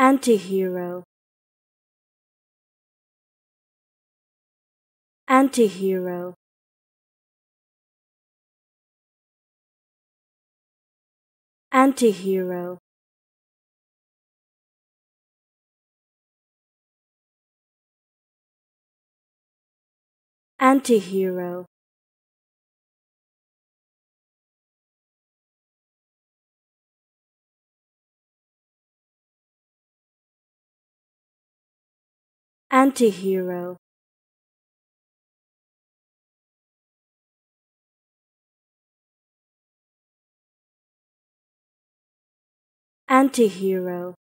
Antihero Antihero Antihero Antihero Antihero Antihero